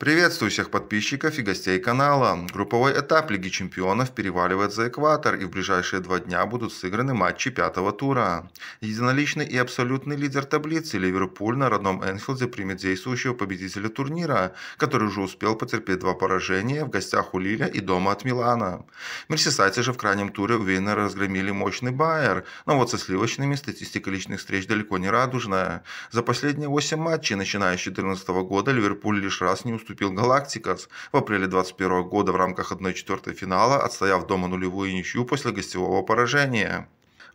Приветствую всех подписчиков и гостей канала. Групповой этап Лиги Чемпионов переваливает за экватор и в ближайшие два дня будут сыграны матчи пятого тура. Единоличный и абсолютный лидер таблицы Ливерпуль на родном Энфилде примет действующего победителя турнира, который уже успел потерпеть два поражения в гостях у Лиля и дома от Милана. Мерсисайцы же в крайнем туре уверенно разгромили мощный Байер, но вот со сливочными статистика личных встреч далеко не радужная. За последние 8 матчей, начиная с 2014 года, Ливерпуль лишь раз не уступил уступил «Галактикас» в апреле 2021 года в рамках 1-4 финала, отстояв дома нулевую ничью после гостевого поражения.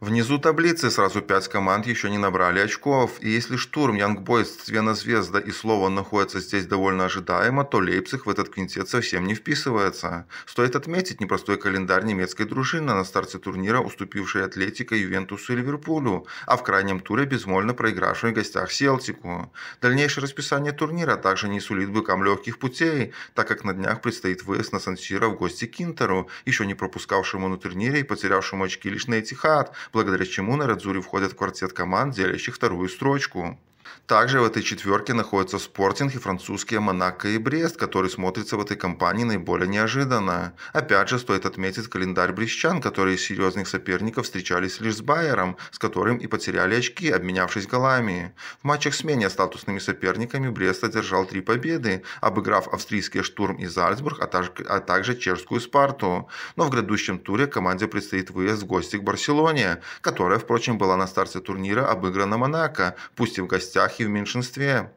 Внизу таблицы сразу пять команд еще не набрали очков, и если штурм, Янгбойс, Свена Звезда и Слово находятся здесь довольно ожидаемо, то Лейпциг в этот квинтет совсем не вписывается. Стоит отметить непростой календарь немецкой дружины на старте турнира, уступившей Атлетика, Ювентусу и Ливерпулю, а в крайнем туре безмольно проигравшей в гостях Селтику. Дальнейшее расписание турнира также не сулит быкам легких путей, так как на днях предстоит выезд на сан в гости Кинтеру, еще не пропускавшему на турнире и потерявшему очки лишь на Этихад, благодаря чему Нарадзури входит в квартет команд, делящих вторую строчку. Также в этой четверке находятся Спортинг и французские Монако и Брест, который смотрится в этой компании наиболее неожиданно. Опять же, стоит отметить календарь брестчан, которые из серьезных соперников встречались лишь с Байером, с которым и потеряли очки, обменявшись голами. В матчах с менее статусными соперниками Брест одержал три победы, обыграв австрийский Штурм и Зальцбург, а также, а также чешскую Спарту. Но в грядущем туре команде предстоит выезд в гости к Барселоне, которая, впрочем, была на старте турнира обыграна Монако, пусть и в гостях гостях и в меньшинстве.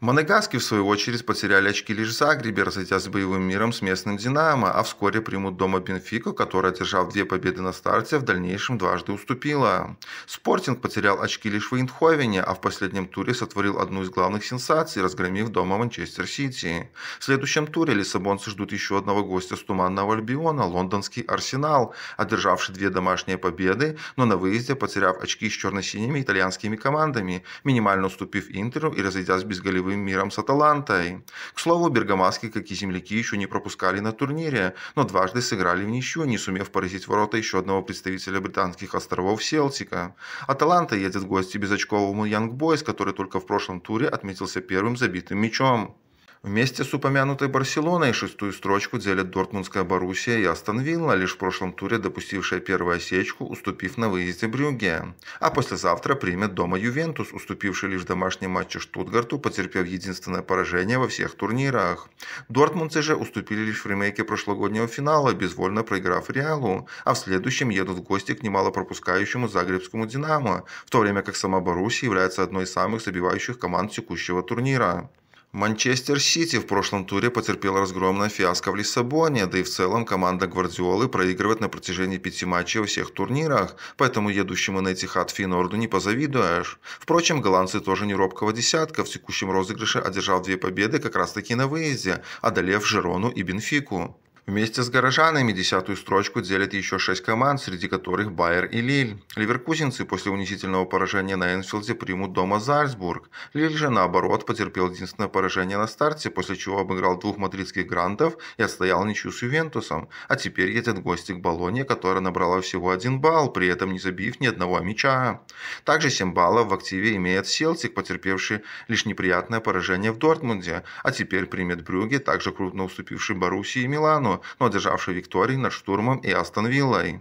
Монегаски в свою очередь, потеряли очки лишь в Загребе, разойдясь с боевым миром с местным «Динамо», а вскоре примут дома «Бенфику», которая, держав две победы на старте, в дальнейшем дважды уступила. «Спортинг» потерял очки лишь в Эйнховене, а в последнем туре сотворил одну из главных сенсаций, разгромив дома «Манчестер Сити». В следующем туре лиссабонцы ждут еще одного гостя с Туманного Альбиона – лондонский «Арсенал», одержавший две домашние победы, но на выезде потеряв очки с черно-синими итальянскими командами, минимально уступив Интеру и разойдясь без голевых игровым миром с Аталантой. К слову, бергамаски, как и земляки, еще не пропускали на турнире, но дважды сыграли в ничью, не сумев поразить ворота еще одного представителя британских островов Селтика. Аталанта едет в гости без Янг Бойс, который только в прошлом туре отметился первым забитым мячом. Вместе с упомянутой Барселоной шестую строчку делят Дортмундская Боруссия и Астон Вилла, лишь в прошлом туре допустившая первую осечку, уступив на выезде Брюге. А послезавтра примет дома Ювентус, уступивший лишь домашний домашнем Штутгарту, потерпев единственное поражение во всех турнирах. Дортмундцы же уступили лишь в ремейке прошлогоднего финала, безвольно проиграв Реалу, а в следующем едут в гости к немало пропускающему загребскому «Динамо», в то время как сама Боруссия является одной из самых забивающих команд текущего турнира. Манчестер Сити в прошлом туре потерпел разгромное фиаско в Лиссабоне, да и в целом команда Гвардиолы проигрывает на протяжении пяти матчей во всех турнирах, поэтому едущему на эти Этихад Финорду не позавидуешь. Впрочем, голландцы тоже не робкого десятка, в текущем розыгрыше одержал две победы как раз таки на выезде, одолев Жерону и Бенфику. Вместе с горожанами десятую строчку делят еще шесть команд, среди которых Байер и Лиль. Ливеркузинцы после унизительного поражения на Энфилде примут дома Зальцбург. Лиль же, наоборот, потерпел единственное поражение на старте, после чего обыграл двух мадридских грантов и отстоял ничью с Ювентусом. А теперь едет в гости к Болоне, которая набрала всего один балл, при этом не забив ни одного мяча. Также 7 баллов в активе имеет Селтик, потерпевший лишь неприятное поражение в Дортмунде, а теперь примет Брюги, также крупно уступивший Боруссии и Милану оборону, но одержавший Вікторій над штурмом и Астон Віллою.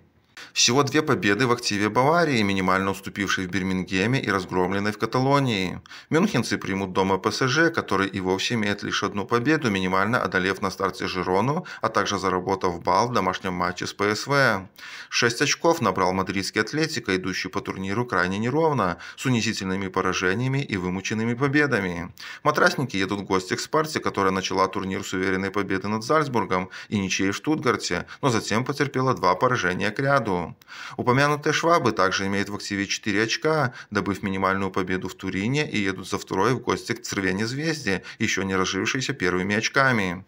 Всего две победы в активе Баварии, минимально уступившей в Бирмингеме и разгромленной в Каталонии. Мюнхенцы примут дома ПСЖ, который и вовсе имеет лишь одну победу, минимально одолев на старте Жирону, а также заработав балл в домашнем матче с ПСВ. Шесть очков набрал мадридский Атлетико, а идущий по турниру крайне неровно, с унизительными поражениями и вымученными победами. Матрасники едут в гости к Спарте, которая начала турнир с уверенной победы над Зальцбургом и ничьей в Штутгарте, но затем потерпела два поражения к ряду. Альваро. Упомянутые швабы также имеют в активе 4 очка, добыв минимальную победу в Турине и едут за второй в гости к Цервене Звезде, еще не разжившейся первыми очками.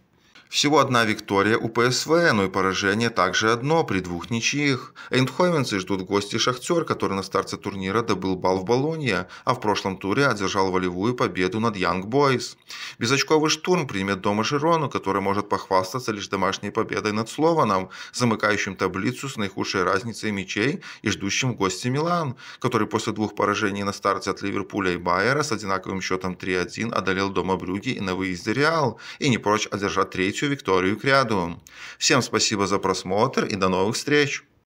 Всего одна виктория у ПСВ, но ну и поражение также одно при двух ничьих. Эйндховенцы ждут гости «Шахтер», который на старте турнира добыл бал в Болонье, а в прошлом туре одержал волевую победу над «Янг Бойс». Безочковый штурм примет дома Жирону, который может похвастаться лишь домашней победой над Слованом, замыкающим таблицу с наихудшей разницей мячей и ждущим в гости Милан, который после двух поражений на старте от Ливерпуля и Байера с одинаковым счетом 3-1 одолел дома Брюги и на выезде Реал, и не прочь одержать третью Викторию кряду. Всем спасибо за просмотр и до новых встреч!